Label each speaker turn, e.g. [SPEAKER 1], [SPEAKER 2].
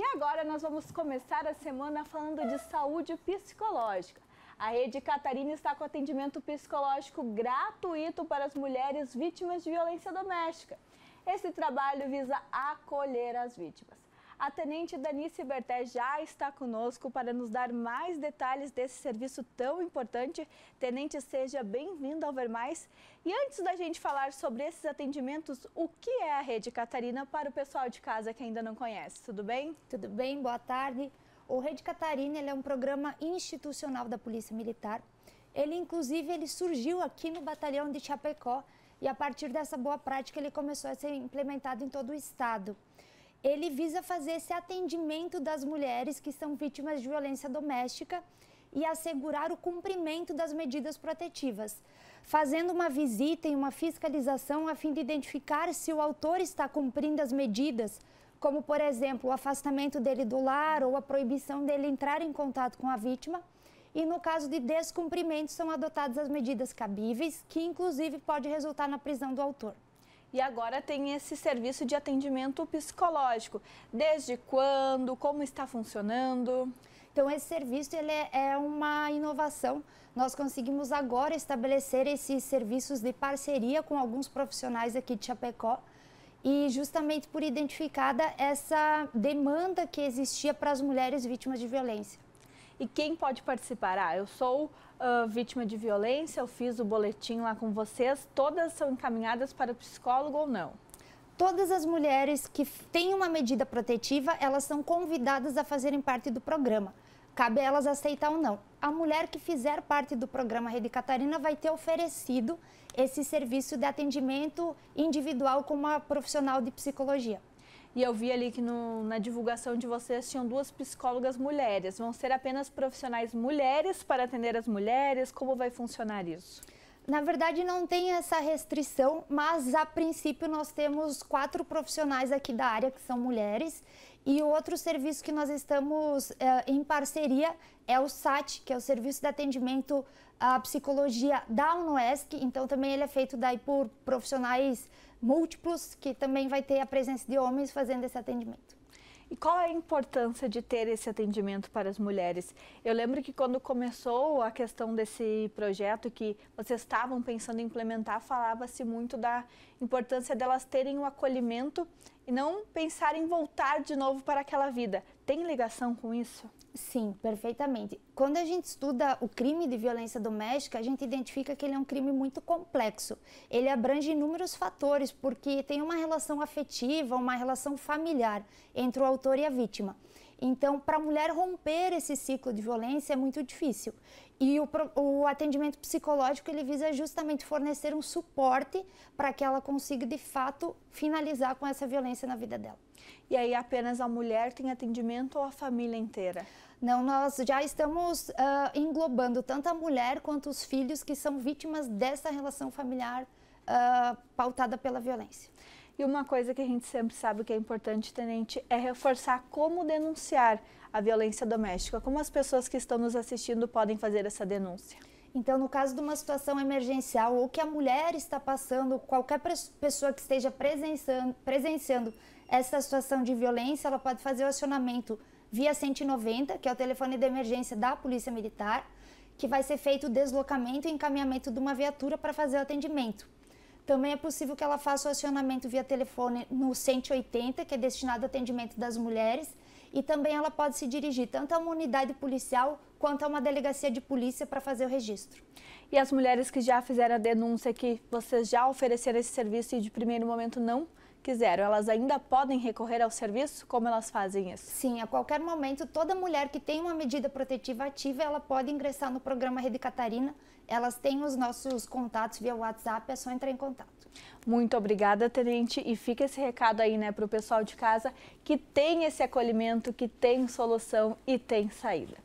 [SPEAKER 1] E agora nós vamos começar a semana falando de saúde psicológica. A Rede Catarina está com atendimento psicológico gratuito para as mulheres vítimas de violência doméstica. Esse trabalho visa acolher as vítimas. A tenente Danice Berté já está conosco para nos dar mais detalhes desse serviço tão importante. Tenente, seja bem-vinda ao Ver Mais. E antes da gente falar sobre
[SPEAKER 2] esses atendimentos, o que é a Rede Catarina para o pessoal de casa que ainda não conhece? Tudo bem? Tudo bem, boa tarde. O Rede Catarina é um programa institucional da Polícia Militar. Ele, inclusive, ele surgiu aqui no batalhão de Chapecó e a partir dessa boa prática ele começou a ser implementado em todo o estado ele visa fazer esse atendimento das mulheres que são vítimas de violência doméstica e assegurar o cumprimento das medidas protetivas, fazendo uma visita e uma fiscalização a fim de identificar se o autor está cumprindo as medidas, como, por exemplo, o afastamento dele do lar ou a proibição dele entrar em contato com a vítima. E no caso de descumprimento, são adotadas as medidas cabíveis, que inclusive pode resultar na prisão do autor. E agora tem esse serviço de atendimento psicológico. Desde quando? Como está funcionando? Então, esse serviço ele é, é uma inovação. Nós conseguimos agora estabelecer esses serviços de parceria com alguns profissionais aqui de Chapecó e justamente por identificada essa demanda que existia para as mulheres vítimas de violência. E quem pode participar? Ah, eu sou
[SPEAKER 1] uh, vítima de violência, eu fiz o boletim lá com vocês. Todas são encaminhadas para
[SPEAKER 2] o psicólogo ou não? todas as mulheres que têm uma medida protetiva, elas são convidadas a fazerem parte do programa. Cabe a elas aceitar ou não. A mulher que fizer parte do programa Rede Catarina vai ter oferecido esse serviço de atendimento individual com uma profissional de psicologia. E eu vi ali que no, na divulgação
[SPEAKER 1] de vocês tinham duas psicólogas mulheres. Vão ser apenas profissionais mulheres para atender as
[SPEAKER 2] mulheres? Como vai funcionar isso? Na verdade, não tem essa restrição, mas a princípio nós temos quatro profissionais aqui da área que são mulheres e outro serviço que nós estamos eh, em parceria é o SAT, que é o Serviço de Atendimento à Psicologia da UNOESC. Então, também ele é feito daí por profissionais múltiplos, que também vai ter a presença de homens fazendo esse atendimento. E qual é
[SPEAKER 1] a importância de ter esse atendimento para as mulheres? Eu lembro que quando começou a questão desse projeto que vocês estavam pensando em implementar, falava-se muito da importância delas terem o um acolhimento e não pensar em voltar de novo para aquela
[SPEAKER 2] vida. Tem ligação com isso? Sim, perfeitamente. Quando a gente estuda o crime de violência doméstica, a gente identifica que ele é um crime muito complexo. Ele abrange inúmeros fatores, porque tem uma relação afetiva, uma relação familiar entre o autor e a vítima. Então, para a mulher romper esse ciclo de violência é muito difícil. E o, o atendimento psicológico ele visa justamente fornecer um suporte para que ela consiga, de fato, finalizar com essa violência na vida dela. E aí apenas a mulher tem atendimento ou a família inteira? Não, nós já estamos uh, englobando tanto a mulher quanto os filhos que são vítimas dessa relação familiar uh, pautada pela violência. E uma coisa que a gente sempre sabe que é importante, Tenente, é reforçar
[SPEAKER 1] como denunciar a violência doméstica. Como as pessoas que estão nos assistindo podem fazer essa denúncia?
[SPEAKER 2] Então, no caso de uma situação emergencial ou que a mulher está passando, qualquer pessoa que esteja presenciando, presenciando essa situação de violência, ela pode fazer o acionamento via 190, que é o telefone de emergência da Polícia Militar, que vai ser feito o deslocamento e encaminhamento de uma viatura para fazer o atendimento. Também é possível que ela faça o acionamento via telefone no 180, que é destinado ao atendimento das mulheres, e também ela pode se dirigir tanto a uma unidade policial quanto a uma delegacia de polícia para fazer o registro. E as mulheres que já fizeram a denúncia que vocês já ofereceram esse serviço e de primeiro momento não quiseram, elas ainda podem recorrer ao serviço? Como elas fazem isso? Sim, a qualquer momento, toda mulher que tem uma medida protetiva ativa, ela pode ingressar no programa Rede Catarina. Elas têm os nossos contatos via WhatsApp, é só entrar em contato.
[SPEAKER 1] Muito obrigada, Tenente. E fica esse recado aí, né, para o pessoal de casa que tem esse acolhimento, que tem solução e tem saída.